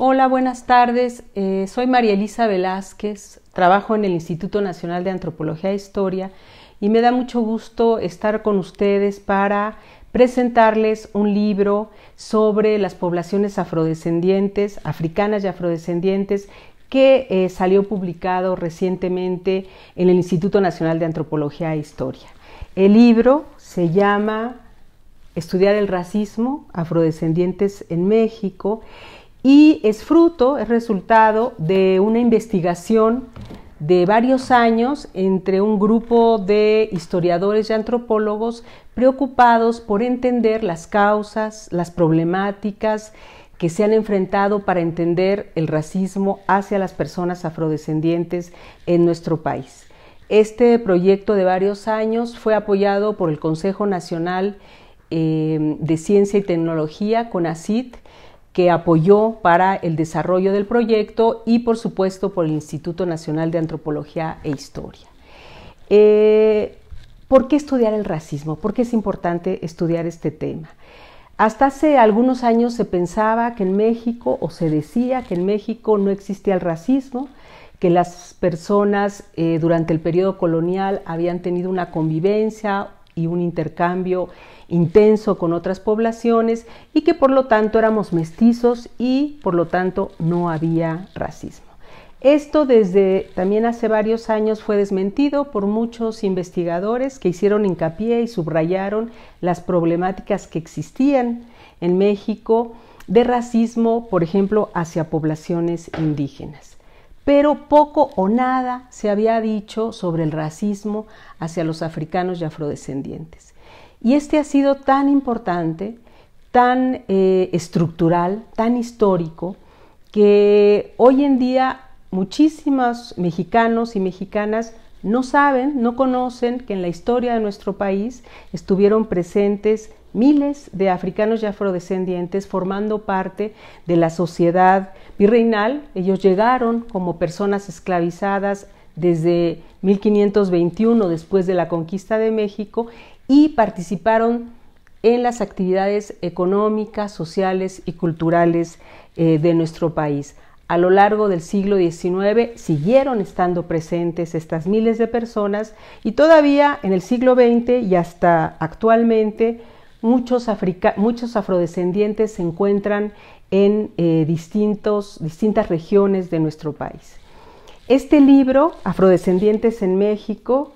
Hola, buenas tardes. Eh, soy María Elisa Velázquez, trabajo en el Instituto Nacional de Antropología e Historia y me da mucho gusto estar con ustedes para presentarles un libro sobre las poblaciones afrodescendientes, africanas y afrodescendientes, que eh, salió publicado recientemente en el Instituto Nacional de Antropología e Historia. El libro se llama Estudiar el racismo, afrodescendientes en México y es fruto, es resultado de una investigación de varios años entre un grupo de historiadores y antropólogos preocupados por entender las causas, las problemáticas que se han enfrentado para entender el racismo hacia las personas afrodescendientes en nuestro país. Este proyecto de varios años fue apoyado por el Consejo Nacional eh, de Ciencia y Tecnología, CONACIT, que apoyó para el desarrollo del proyecto y por supuesto por el Instituto Nacional de Antropología e Historia. Eh, ¿Por qué estudiar el racismo? ¿Por qué es importante estudiar este tema? Hasta hace algunos años se pensaba que en México, o se decía que en México no existía el racismo, que las personas eh, durante el periodo colonial habían tenido una convivencia y un intercambio intenso con otras poblaciones y que por lo tanto éramos mestizos y por lo tanto no había racismo. Esto desde también hace varios años fue desmentido por muchos investigadores que hicieron hincapié y subrayaron las problemáticas que existían en México de racismo, por ejemplo, hacia poblaciones indígenas pero poco o nada se había dicho sobre el racismo hacia los africanos y afrodescendientes. Y este ha sido tan importante, tan eh, estructural, tan histórico, que hoy en día muchísimos mexicanos y mexicanas no saben, no conocen que en la historia de nuestro país estuvieron presentes miles de africanos y afrodescendientes formando parte de la sociedad virreinal. Ellos llegaron como personas esclavizadas desde 1521, después de la conquista de México, y participaron en las actividades económicas, sociales y culturales eh, de nuestro país. A lo largo del siglo XIX siguieron estando presentes estas miles de personas y todavía en el siglo XX y hasta actualmente Muchos, afrodescendientes se encuentran en eh, distintas regiones de nuestro país. Este libro, Afrodescendientes en México,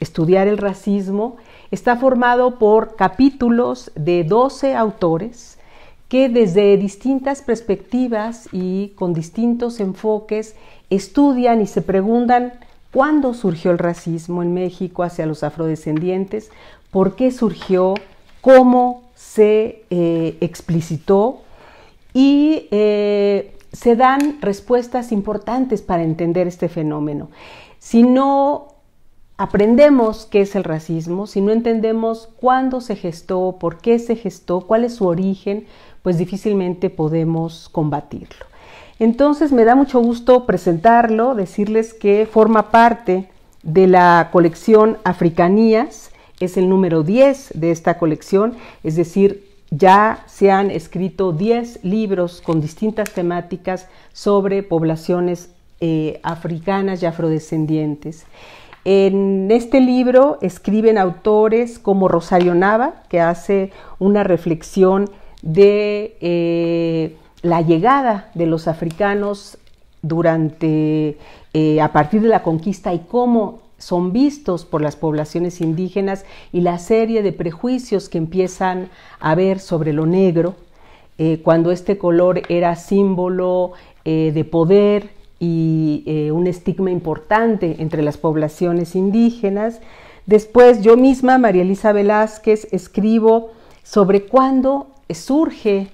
Estudiar el Racismo, está formado por capítulos de 12 autores que desde distintas perspectivas y con distintos enfoques estudian y se preguntan cuándo surgió el racismo en México hacia los afrodescendientes, por qué surgió, cómo se eh, explicitó y eh, se dan respuestas importantes para entender este fenómeno. Si no aprendemos qué es el racismo, si no entendemos cuándo se gestó, por qué se gestó, cuál es su origen, pues difícilmente podemos combatirlo. Entonces me da mucho gusto presentarlo, decirles que forma parte de la colección Africanías, es el número 10 de esta colección, es decir, ya se han escrito 10 libros con distintas temáticas sobre poblaciones eh, africanas y afrodescendientes. En este libro escriben autores como Rosario Nava, que hace una reflexión de eh, la llegada de los africanos durante, eh, a partir de la conquista y cómo son vistos por las poblaciones indígenas y la serie de prejuicios que empiezan a ver sobre lo negro, eh, cuando este color era símbolo eh, de poder y eh, un estigma importante entre las poblaciones indígenas. Después yo misma, María Elisa Velázquez, escribo sobre cuándo surge,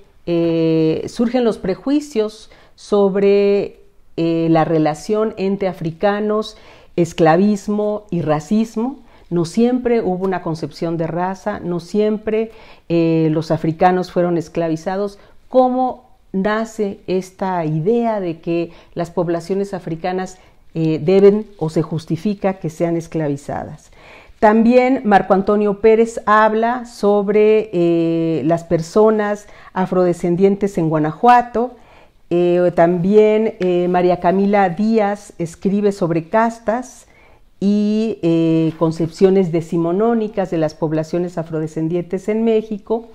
surgen los prejuicios sobre la relación entre africanos esclavismo y racismo. No siempre hubo una concepción de raza, no siempre eh, los africanos fueron esclavizados. ¿Cómo nace esta idea de que las poblaciones africanas eh, deben o se justifica que sean esclavizadas? También Marco Antonio Pérez habla sobre eh, las personas afrodescendientes en Guanajuato, eh, también eh, María Camila Díaz escribe sobre castas y eh, concepciones decimonónicas de las poblaciones afrodescendientes en México.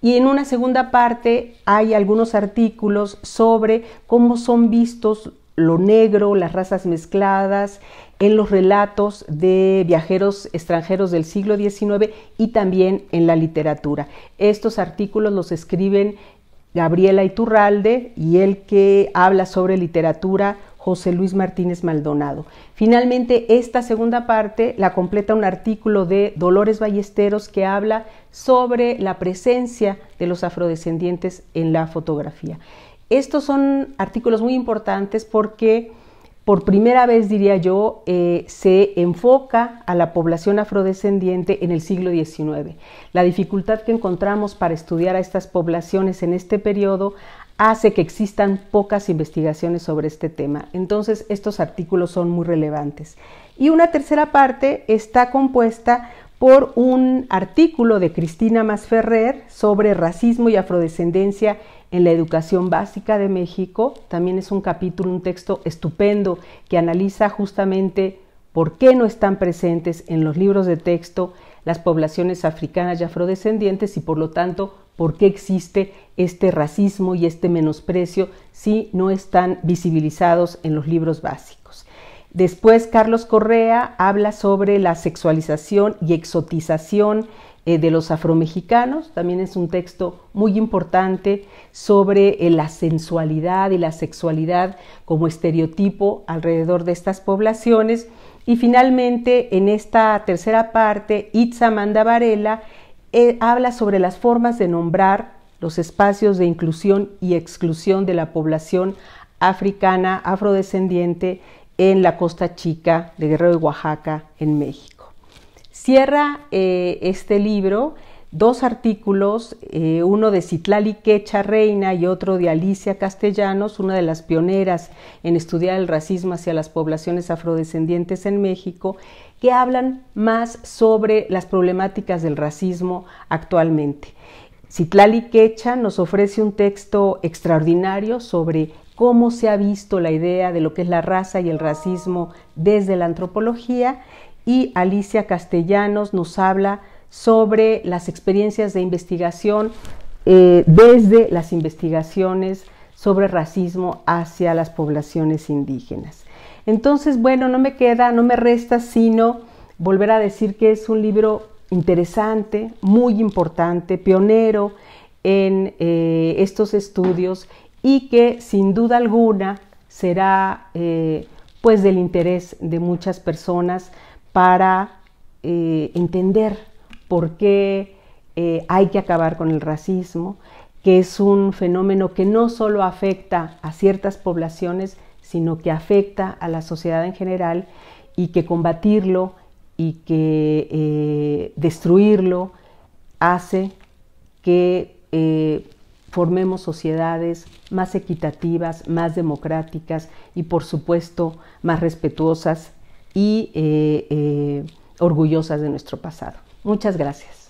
Y en una segunda parte hay algunos artículos sobre cómo son vistos lo negro, las razas mezcladas, en los relatos de viajeros extranjeros del siglo XIX y también en la literatura. Estos artículos los escriben Gabriela Iturralde y el que habla sobre literatura José Luis Martínez Maldonado. Finalmente, esta segunda parte la completa un artículo de Dolores Ballesteros que habla sobre la presencia de los afrodescendientes en la fotografía. Estos son artículos muy importantes porque por primera vez, diría yo, eh, se enfoca a la población afrodescendiente en el siglo XIX. La dificultad que encontramos para estudiar a estas poblaciones en este periodo hace que existan pocas investigaciones sobre este tema. Entonces, estos artículos son muy relevantes. Y una tercera parte está compuesta por un artículo de Cristina Masferrer sobre racismo y afrodescendencia en la educación básica de México. También es un capítulo, un texto estupendo que analiza justamente por qué no están presentes en los libros de texto las poblaciones africanas y afrodescendientes y por lo tanto por qué existe este racismo y este menosprecio si no están visibilizados en los libros básicos. Después, Carlos Correa habla sobre la sexualización y exotización eh, de los afromexicanos. También es un texto muy importante sobre eh, la sensualidad y la sexualidad como estereotipo alrededor de estas poblaciones. Y finalmente, en esta tercera parte, Itza manda Varela eh, habla sobre las formas de nombrar los espacios de inclusión y exclusión de la población africana afrodescendiente en la Costa Chica de Guerrero de Oaxaca, en México. Cierra eh, este libro dos artículos, eh, uno de Citlali Quecha Reina y otro de Alicia Castellanos, una de las pioneras en estudiar el racismo hacia las poblaciones afrodescendientes en México, que hablan más sobre las problemáticas del racismo actualmente. Citlali Quecha nos ofrece un texto extraordinario sobre cómo se ha visto la idea de lo que es la raza y el racismo desde la antropología y Alicia Castellanos nos habla sobre las experiencias de investigación eh, desde las investigaciones sobre racismo hacia las poblaciones indígenas. Entonces, bueno, no me queda, no me resta sino volver a decir que es un libro interesante, muy importante, pionero en eh, estos estudios y que sin duda alguna será eh, pues del interés de muchas personas para eh, entender por qué eh, hay que acabar con el racismo, que es un fenómeno que no solo afecta a ciertas poblaciones, sino que afecta a la sociedad en general y que combatirlo y que destruirlo hace que formemos sociedades más equitativas, más democráticas y por supuesto más respetuosas y eh, eh, orgullosas de nuestro pasado. Muchas gracias.